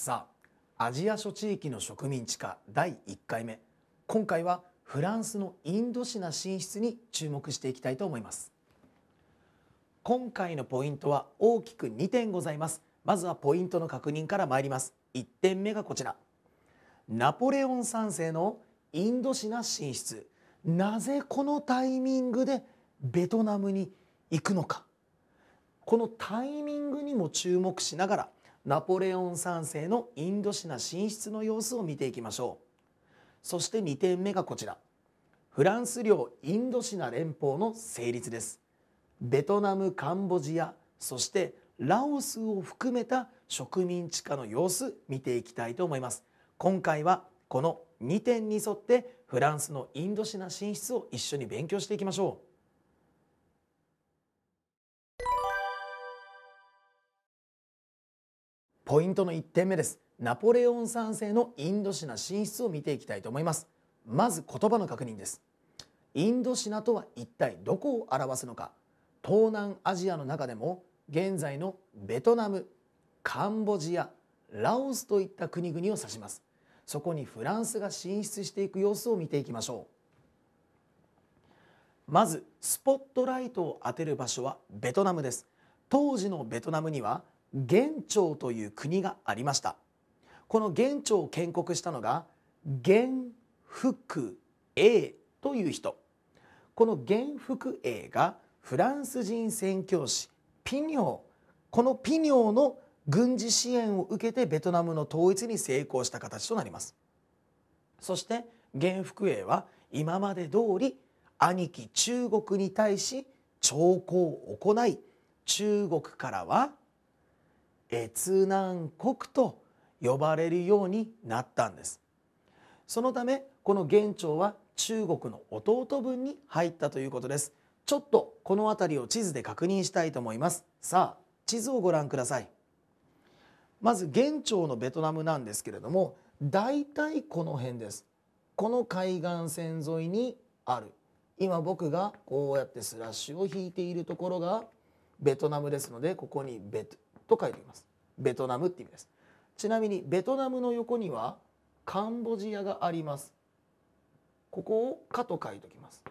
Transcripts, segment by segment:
さあアジア諸地域の植民地化第1回目今回はフランスのインドシナ進出に注目していきたいと思います今回のポイントは大きく2点ございますまずはポイントの確認から参ります1点目がこちらナポレオン3世のインドシナ進出なぜこのタイミングでベトナムに行くのかこのタイミングにも注目しながらナポレオン3世のインドシナ進出の様子を見ていきましょうそして2点目がこちらフランス領インドシナ連邦の成立ですベトナムカンボジアそしてラオスを含めた植民地化の様子見ていきたいと思います今回はこの2点に沿ってフランスのインドシナ進出を一緒に勉強していきましょうポイントの1点目ですナポレオン三世のインドシナ進出を見ていきたいと思いますまず言葉の確認ですインドシナとは一体どこを表すのか東南アジアの中でも現在のベトナムカンボジアラオスといった国々を指しますそこにフランスが進出していく様子を見ていきましょうまずスポットライトを当てる場所はベトナムです当時のベトナムには元朝という国がありましたこの元朝を建国したのが元福英という人この元福英がフランス人宣教師ピニョこのピニョの軍事支援を受けてベトナムの統一に成功した形となりますそして元福英は今まで通り兄貴中国に対し朝貢を行い中国からは「越南国と呼ばれるようになったんですそのためこの元朝は中国の弟分に入ったということですちょっとこの辺りを地図で確認したいと思いますさあ地図をご覧くださいまず元朝のベトナムなんですけれどもだいたいこの辺ですこの海岸線沿いにある今僕がこうやってスラッシュを引いているところがベトナムですのでここに「ベト」と書いていますベトナムって意味ですちなみにベトナムの横にはカンボジアがありますここを「か」と書いておきます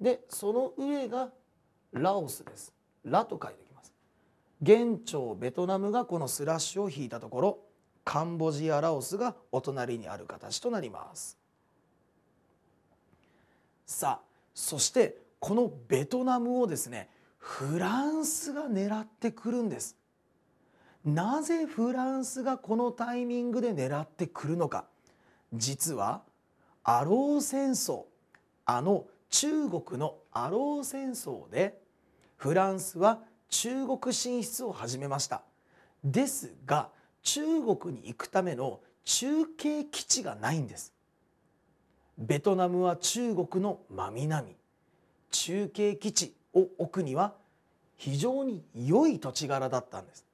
でその上がラオスですラと書いておきます現朝ベトナムがこのスラッシュを引いたところカンボジアラオスがお隣にある形となりますさあそしてこのベトナムをですねフランスが狙ってくるんですなぜフランスがこのタイミングで狙ってくるのか実はアロー戦争あの中国のアロー戦争でフランスは中国進出を始めましたですが中国に行くための中継基地がないんですベトナムは中国の真南中継基地を置くには非常に良い土地柄だったんです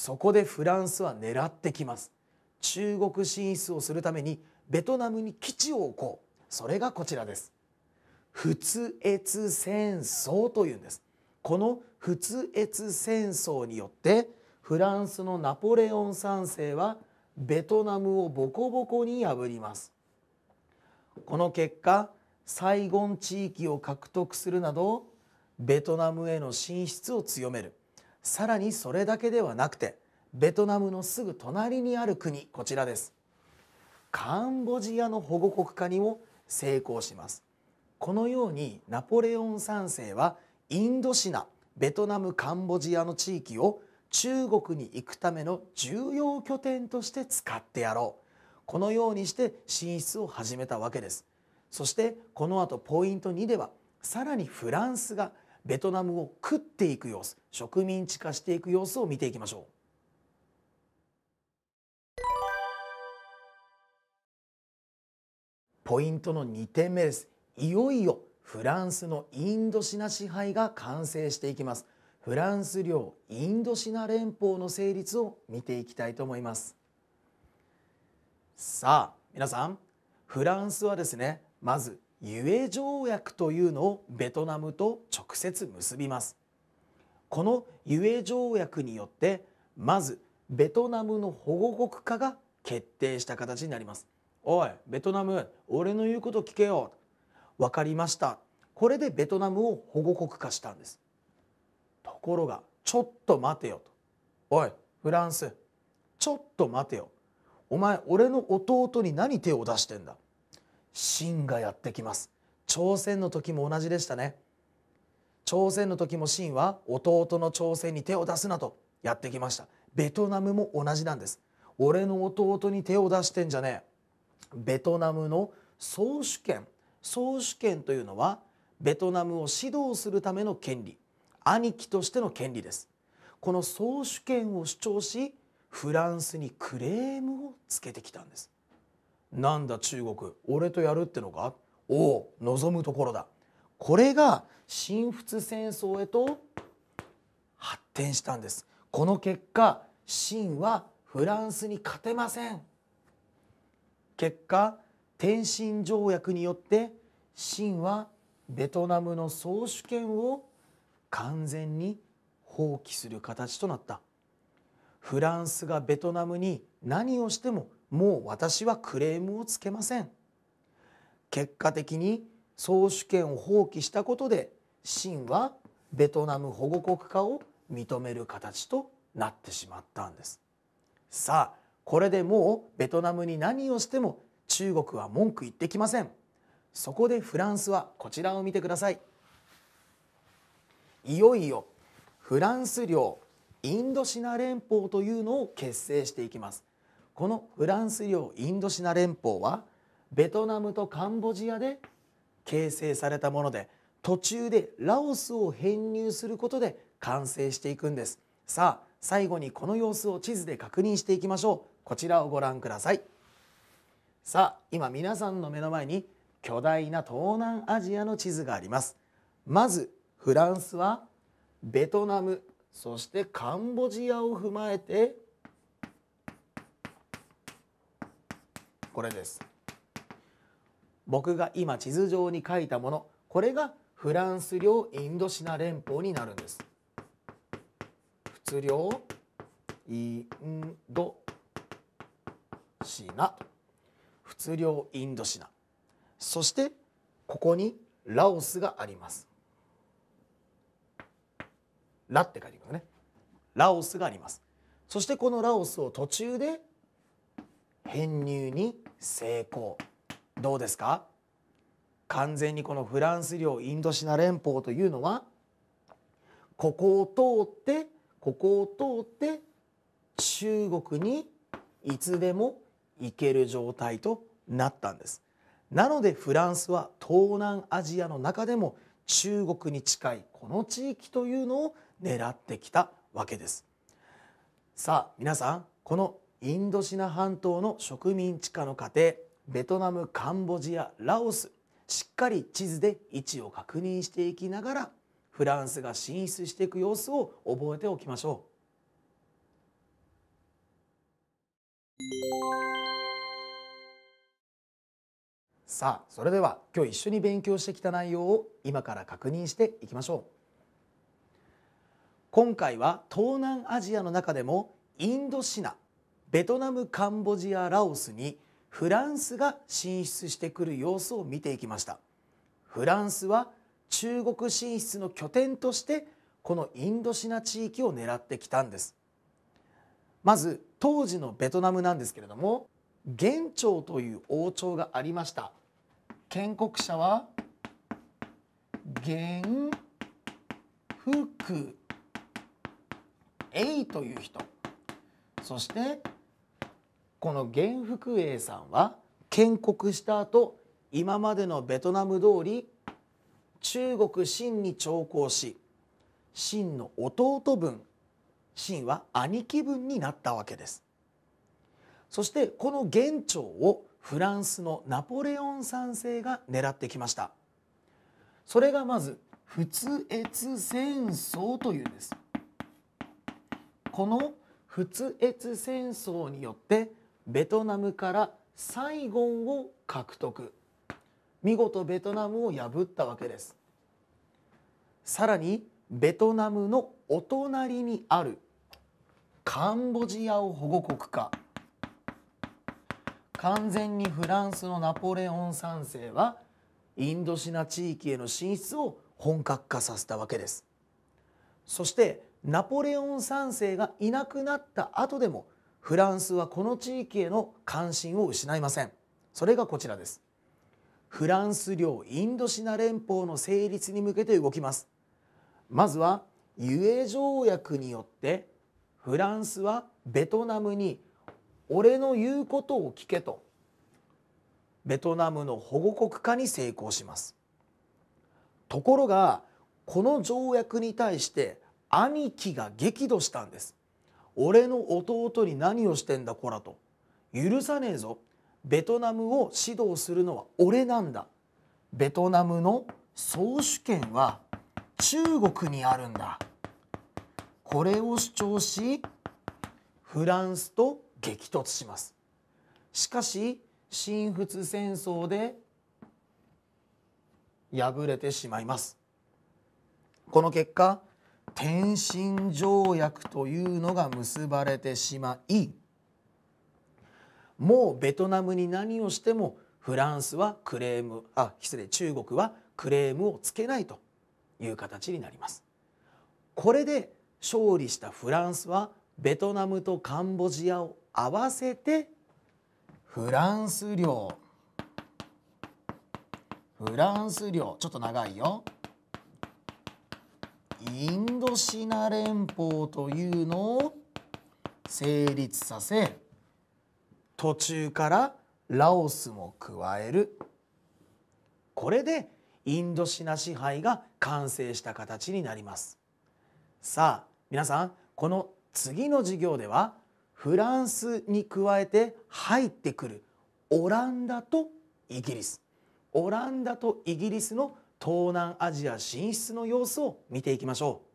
そこでフランスは狙ってきます中国進出をするためにベトナムに基地を置こうそれがこちらです仏越戦争というんですこの仏越戦争によってフランスのナポレオン3世はベトナムをボコボコに破りますこの結果サイゴン地域を獲得するなどベトナムへの進出を強めるさらにそれだけではなくてベトナムのすぐ隣にある国こちらですカンボジアの保護国化にも成功しますこのようにナポレオン三世はインドシナベトナムカンボジアの地域を中国に行くための重要拠点として使ってやろうこのようにして進出を始めたわけですそしてこの後ポイント2ではさらにフランスがベトナムを食っていく様子植民地化していく様子を見ていきましょう。ポイントの2点目ですいよいよフランスのインドシナ支配が完成していきますフランス領インドシナ連邦の成立を見ていきたいと思いますさあ皆さんフランスはですねまずゆえ条約というのをベトナムと直接結びますこのゆえ条約によってまずベトナムの保護国化が決定した形になりますおいベトナム俺の言うこと聞けよわかりましたこれでベトナムを保護国化したんですところがちょっと待てよとおいフランスちょっと待てよお前俺の弟に何手を出してんだ真がやってきます朝鮮の時も同じでしたね朝鮮の時も秦は弟の朝鮮に手を出すなとやってきましたベトナムも同じなんです俺の弟に手を出してんじゃねえベトナムの総主権総主権というのはベトナムを指導するための権利兄貴としての権利ですこの総主権を主張しフランスにクレームをつけてきたんですなんだ中国俺とやるってのかおお望むところだこれが新仏戦争へと発展したんですこの結果清はフランスに勝てません結果天津条約によって清はベトナムの総主権を完全に放棄する形となったフランスがベトナムに何をしてももう私はクレームをつけません結果的に総主権を放棄したことで清はベトナム保護国化を認める形となってしまったんですさあこれでもうベトナムに何をしても中国は文句言ってきませんそこでフランスはこちらを見てくださいいよいよフランス領インドシナ連邦というのを結成していきますこのフランス領インドシナ連邦はベトナムとカンボジアで形成されたもので途中でラオスを編入することで完成していくんですさあ最後にこの様子を地図で確認していきましょうこちらをご覧くださいさあ今皆さんの目の前に巨大な東南アジアの地図がありますまずフランスはベトナムそしてカンボジアを踏まえてこれです僕が今地図上に書いたものこれがフランス領インドシナ連邦になるんです仏領インドシナ仏領インドシナそしてここにラオスがありますラって書いてくるねラオスがありますそしてこのラオスを途中で編入に成功どうですか完全にこのフランス領インドシナ連邦というのはここを通ってここを通って中国にいつでも行ける状態となったんです。なのでフランスは東南アジアの中でも中国に近いこの地域というのを狙ってきたわけです。さあ皆さんこのインドシナ半島の植民地化の過程ベトナムカンボジアラオスしっかり地図で位置を確認していきながらフランスが進出していく様子を覚えておきましょう。さあそれでは今日一緒に勉強してきた内容を今から確認していきましょう。今回は東南アジアの中でもインドシナベトナムカンボジアラオスにフランスが進出してくる様子を見ていきましたフランスは中国進出の拠点としてこのインドシナ地域を狙ってきたんですまず当時のベトナムなんですけれども元朝という王朝がありました建国者は元福永という人そしてこの元福英さんは建国した後今までのベトナム通り中国清に朝貢し清の弟分清は兄貴分になったわけですそしてこの元朝をフランスのナポレオン三世が狙ってきましたそれがまず仏越戦争というんですこの仏越戦争によってベトナムからサイゴンを獲得見事ベトナムを破ったわけですさらにベトナムのお隣にあるカンボジアを保護国化完全にフランスのナポレオン3世はインドシナ地域への進出を本格化させたわけですそしてナポレオン3世がいなくなった後でもフランスはこの地域への関心を失いませんそれがこちらですフランス領インドシナ連邦の成立に向けて動きますまずはユエ条約によってフランスはベトナムに俺の言うことを聞けとベトナムの保護国化に成功しますところがこの条約に対して兄貴が激怒したんです俺の弟に何をしてんだこらと許さねえぞベトナムを指導するのは俺なんだベトナムの総主権は中国にあるんだこれを主張しフランスと激突しますしかし新仏戦争で敗れてしまいますこの結果天津条約というのが結ばれてしまいもうベトナムに何をしてもフランスはクレームあ失礼中国はクレームをつけないという形になります。これで勝利したフランスはベトナムとカンボジアを合わせてフランス領フランス領ちょっと長いよインドシナ連邦というのを成立させ途中からラオスも加えるこれでインドシナ支配が完成した形になりますさあ皆さんこの次の授業ではフランスに加えて入ってくるオランダとイギリスオランダとイギリスの東南アジア進出の様子を見ていきましょう。